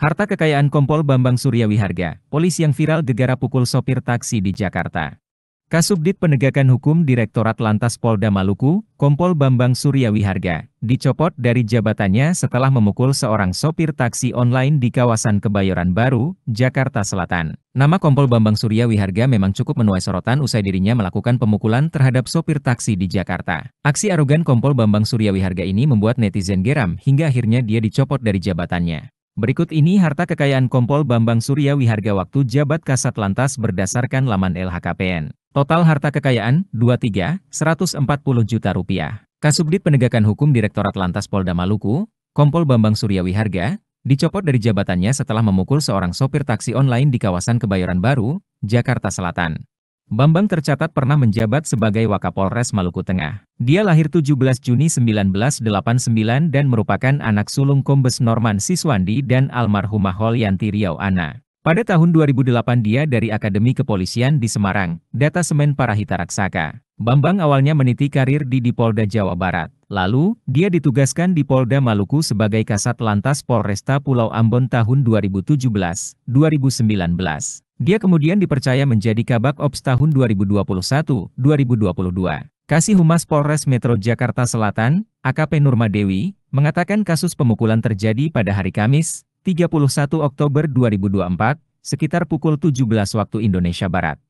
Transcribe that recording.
Harta kekayaan Kompol Bambang Suryawiharga, polisi yang viral gegara pukul sopir taksi di Jakarta. Kasubdit Penegakan Hukum Direktorat Lantas Polda Maluku, Kompol Bambang Suryawiharga, dicopot dari jabatannya setelah memukul seorang sopir taksi online di kawasan Kebayoran Baru, Jakarta Selatan. Nama Kompol Bambang Suryawiharga memang cukup menuai sorotan usai dirinya melakukan pemukulan terhadap sopir taksi di Jakarta. Aksi arogan Kompol Bambang Suryawiharga ini membuat netizen geram hingga akhirnya dia dicopot dari jabatannya. Berikut ini harta kekayaan Kompol Bambang Surya Wiharga waktu jabat kasat lantas berdasarkan laman LHKPN. Total harta kekayaan, 23, 140 juta rupiah. Kasubdit Penegakan Hukum Direktorat Lantas Polda Maluku, Kompol Bambang Surya Wiharga, dicopot dari jabatannya setelah memukul seorang sopir taksi online di kawasan Kebayoran Baru, Jakarta Selatan. Bambang tercatat pernah menjabat sebagai Wakapolres Maluku Tengah. Dia lahir 17 Juni 1989 dan merupakan anak sulung Kombes Norman Siswandi dan almarhumah Holyanti Riau Ana. Pada tahun 2008 dia dari Akademi Kepolisian di Semarang, data Semen Parahita Raksaka. Bambang awalnya meniti karir di Dipolda Jawa Barat. Lalu, dia ditugaskan di Polda Maluku sebagai Kasat Lantas Polresta Pulau Ambon tahun 2017, 2019. Dia kemudian dipercaya menjadi Kabak Ops tahun 2021-2022. Kasih Humas Polres Metro Jakarta Selatan, AKP Nurma Dewi, mengatakan kasus pemukulan terjadi pada hari Kamis, 31 Oktober 2024, sekitar pukul 17 waktu Indonesia Barat.